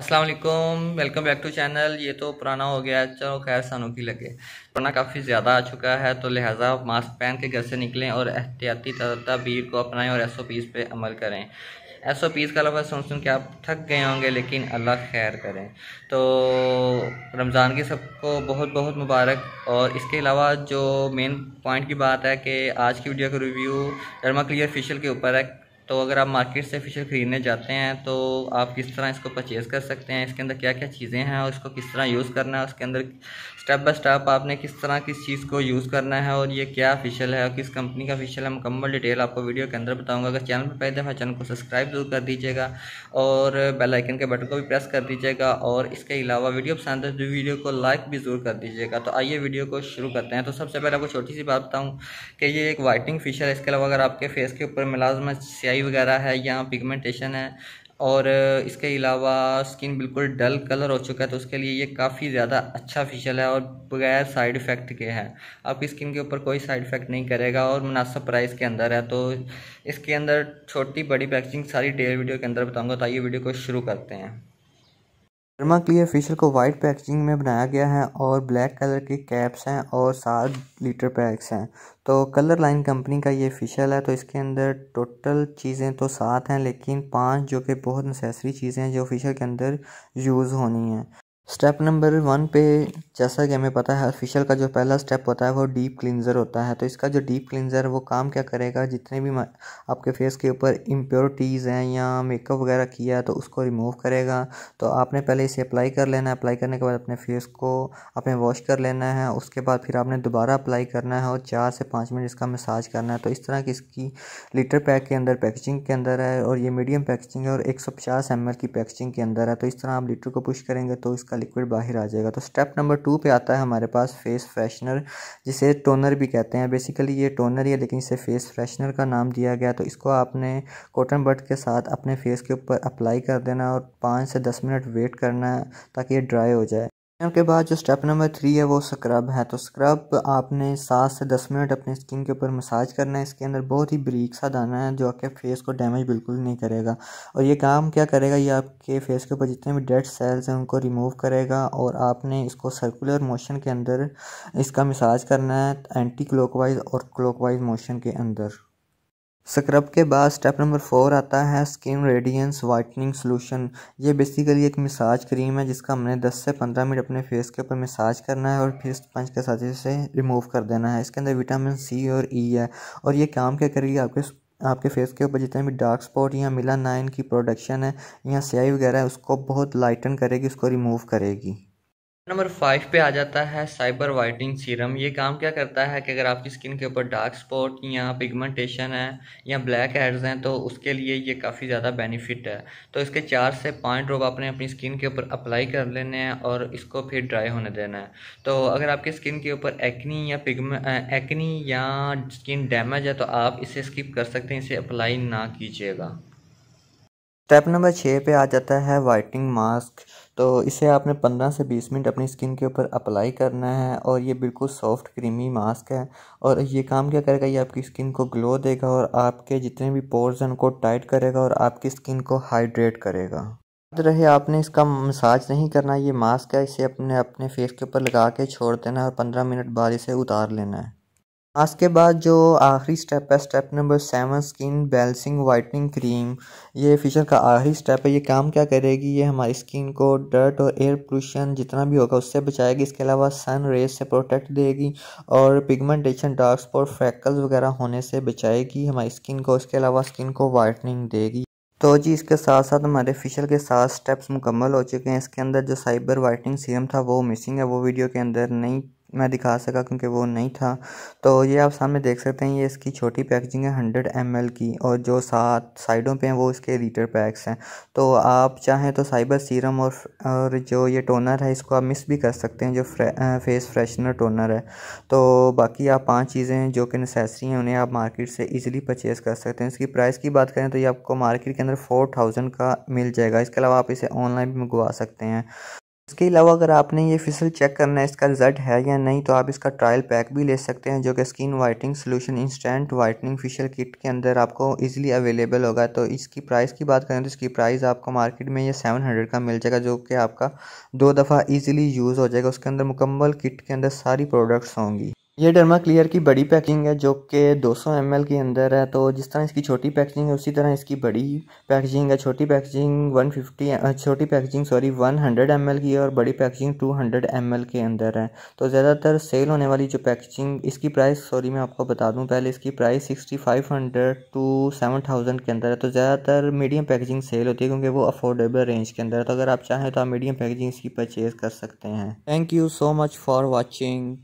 Aslam welcome back to channel ये तो पुराना हो गया चलो खैर सानों की लगे पुराना काफ़ी ज़्यादा आ चुका है तो लिहाजा मास्क पहन के घर से निकलें और एहतियाती तदबीर को अपनाएं और एस ओ पीज़ पर अमल करें एस ओ पीज़ का लफा सुन सुन के आप थक गए होंगे लेकिन अल्लाह खैर करें तो रमज़ान की सबको बहुत बहुत मुबारक और इसके अलावा जो मेन पॉइंट की बात है कि आज की वीडियो का रिव्यू डरमा क्लियर फेशियल के ऊपर है तो अगर आप मार्केट से फिशर ख़रीदने जाते हैं तो आप किस तरह इसको परचेज़ कर सकते हैं इसके अंदर क्या क्या चीज़ें हैं और इसको किस तरह यूज़ करना है उसके अंदर स्टेप बाय स्टेप आपने किस तरह किस चीज़ को यूज़ करना है और ये क्या फिशल है और किस कंपनी का फिशल है मुकम्मल डिटेल आपको वीडियो के अंदर बताऊँगा अगर चैनल पर पहले दफ़ा चैनल को सब्सक्राइब जरूर कर दीजिएगा और बेलाइकन के बटन को भी प्रेस कर दीजिएगा और इसके अलावा वीडियो पसंद है वीडियो तो को लाइक भी ज़रूर कर दीजिएगा तो आइए वीडियो को शुरू करते हैं तो सबसे पहले आपको छोटी सी बात बताऊँ कि ये एक वाइटिंग फिशल है इसके अलावा अगर आपके फेस के ऊपर मिलाजमत सियाई मोटाई वगैरह है या पिगमेंटेशन है और इसके अलावा स्किन बिल्कुल डल कलर हो चुका है तो उसके लिए ये काफ़ी ज़्यादा अच्छा फेशियल है और बगैर साइड इफ़ेक्ट के है आपकी स्किन के ऊपर कोई साइड इफ़ेक्ट नहीं करेगा और मुनासब प्राइस के अंदर है तो इसके अंदर छोटी बड़ी पैकेजिंग सारी डेल वीडियो के अंदर बताऊंगा तो आइए वीडियो को शुरू करते हैं वर्मा क्लियर फेशियल को वाइट पैकेजिंग में बनाया गया है और ब्लैक कलर के कैप्स हैं और सात लीटर पैक्स हैं तो कलर लाइन कंपनी का ये फेशियल है तो इसके अंदर टोटल चीज़ें तो सात हैं लेकिन पांच जो कि बहुत नेसेसरी चीज़ें हैं जो फेशियल के अंदर यूज़ होनी हैं स्टेप नंबर वन पे जैसा कि हमें पता है ऑफिशियल का जो पहला स्टेप होता है वो डीप क्लिनज़र होता है तो इसका जो डीप क्लिनज़र वो काम क्या करेगा जितने भी आपके फेस के ऊपर इम्प्योरिटीज़ हैं या मेकअप वगैरह किया है तो उसको रिमूव करेगा तो आपने पहले इसे अप्लाई कर लेना है अप्लाई करने के बाद अपने फेस को अपने वॉश कर लेना है उसके बाद फिर आपने दोबारा अप्लाई करना है और चार से पाँच मिनट इसका मसाज करना है तो इस तरह की इसकी लीटर पैक के अंदर पैकेजिंग के अंदर है और ये मीडियम पैकेजिंग है और एक सौ पचास एम एल की पैकेजिंग के अंदर है तो इस तरह आप लीटर को पुश करेंगे तो इसका लिक्विड बाहर आ जाएगा तो स्टेप नंबर टू पे आता है हमारे पास फेस फ्रेशनर जिसे टोनर भी कहते हैं बेसिकली ये टोनर ही है लेकिन इसे फेस फ्रेशनर का नाम दिया गया तो इसको आपने कॉटन बर्ड के साथ अपने फेस के ऊपर अप्लाई कर देना और पाँच से दस मिनट वेट करना है ताकि ये ड्राई हो जाए के बाद जो स्टेप नंबर थ्री है वो स्क्रब है तो स्क्रब आपने सात से दस मिनट अपने स्किन के ऊपर मसाज करना है इसके अंदर बहुत ही ब्रीक सा दाना है जो आपके फेस को डैमेज बिल्कुल नहीं करेगा और ये काम क्या करेगा ये आपके फेस के ऊपर जितने भी डेड सेल्स हैं उनको रिमूव करेगा और आपने इसको सर्कुलर मोशन के अंदर इसका मसाज करना है एंटी क्लोकवाइज और क्लोकवाइज़ मोशन के अंदर स्क्रब के बाद स्टेप नंबर फोर आता है स्किन रेडियंस वाइटनिंग सोलूशन ये बेसिकली एक मिसाज क्रीम है जिसका हमने 10 से 15 मिनट अपने फेस के ऊपर मिसाज करना है और फिर स्पंज के साथ इसे रिमूव कर देना है इसके अंदर विटामिन सी और ई e है और ये काम क्या करेगी आपके आपके फेस के ऊपर जितने भी डार्क स्पॉट या मिला नाइन की प्रोडक्शन है या स्याही वगैरह है उसको बहुत लाइटन करेगी उसको रिमूव करेगी नंबर फाइव पे आ जाता है साइबर वाइटिंग सीरम ये काम क्या करता है कि अगर आपकी स्किन के ऊपर डार्क स्पॉट या पिगमेंटेशन है या ब्लैक हेड्स हैं तो उसके लिए ये काफ़ी ज़्यादा बेनिफिट है तो इसके चार से पाँच ड्रॉप आपने अपनी स्किन के ऊपर अप्लाई कर लेने हैं और इसको फिर ड्राई होने देना है तो अगर आपकी स्किन के ऊपर एक्नी या पिगमे एक्नी या स्किन डैमेज है तो आप इसे स्किप कर सकते हैं इसे अप्लाई ना कीजिएगा स्टेप नंबर छः पे आ जाता है वाइटनिंग मास्क तो इसे आपने पंद्रह से बीस मिनट अपनी स्किन के ऊपर अप्लाई करना है और ये बिल्कुल सॉफ्ट क्रीमी मास्क है और ये काम क्या करेगा ये आपकी स्किन को ग्लो देगा और आपके जितने भी पोर्स हैं उनको टाइट करेगा और आपकी स्किन को हाइड्रेट करेगा याद रहे आपने इसका मसाज नहीं करना ये मास्क है इसे अपने अपने फेस के ऊपर लगा के छोड़ देना है और पंद्रह मिनट बाद इसे उतार लेना है आज के बाद जो आखिरी स्टेप है step number seven skin balancing whitening cream ये फीचर का आखिरी स्टेप है ये काम क्या करेगी ये हमारी स्किन को डर्ट और एयर पोल्यूशन जितना भी होगा उससे बचाएगी इसके अलावा सन रेज से प्रोटेक्ट देगी और पिगमेंटेशन डार्क स्पॉट फ्रैकल्स वगैरह होने से बचाएगी हमारी स्किन को इसके अलावा स्किन को वाइटनिंग देगी तो जी इसके साथ साथ हमारे फेशियल के साथ स्टेप्स मुकम्मल हो चुके हैं इसके अंदर जो साइबर वाइटनिंग सीरम था वो मिसिंग है वो वीडियो के अंदर नहीं मैं दिखा सका क्योंकि वो नहीं था तो ये आप सामने देख सकते हैं ये इसकी छोटी पैकेजिंग है हंड्रेड एम की और जो सात साइडों पे हैं वो इसके लीटर पैक्स हैं तो आप चाहें तो साइबर सीरम और और जो ये टोनर है इसको आप मिस भी कर सकते हैं जो फ्रे, फेस फ्रेशनर टोनर है तो बाकी आप पांच चीज़ें जो कि नेसेसरी हैं उन्हें आप मार्केट से ईज़िली परचेज़ कर सकते हैं इसकी प्राइस की बात करें तो ये आपको मार्केट के अंदर फोर थाउजेंड का मिल जाएगा इसके अलावा आप इसे ऑनलाइन भी मंगवा सकते हैं इसके अलावा अगर आपने ये फिसल चेक करना है इसका रिजल्ट है या नहीं तो आप इसका ट्रायल पैक भी ले सकते हैं जो कि skin whitening solution instant whitening facial kit के अंदर आपको इजीली अवेलेबल होगा तो इसकी प्राइस की बात करें तो इसकी प्राइस आपको मार्केट में ये सेवन हंड्रेड का मिल जाएगा जो कि आपका दो दफ़ा ईजिली यूज़ हो जाएगा उसके अंदर मुकम्मल किट के अंदर सारी प्रोडक्ट्स होंगी ये डर्मा क्लियर की बड़ी पैकिंग है जो कि 200 ml के अंदर है तो जिस तरह इसकी छोटी पैकेजिंग है उसी तरह इसकी बड़ी पैकेजिंग है छोटी पैकेजिंग 150 छोटी पैकेजिंग सॉरी 100 हंड्रेड की है और बड़ी पैकेजिंग 200 हंड्रेड के अंदर है तो ज़्यादातर सेल होने वाली जो पैकेजिंग इसकी प्राइस सॉरी मैं आपको बता दूँ पहले इसकी price sixty five hundred to seven thousand के अंदर है तो ज़्यादातर मीडियम पैकेजिंग सेल होती है क्योंकि वो अफोर्डेबल रेंज के अंदर है तो अगर आप चाहें तो आप मीडियम पैकेजिंग इसकी परचेज़ कर सकते हैं thank you so much for watching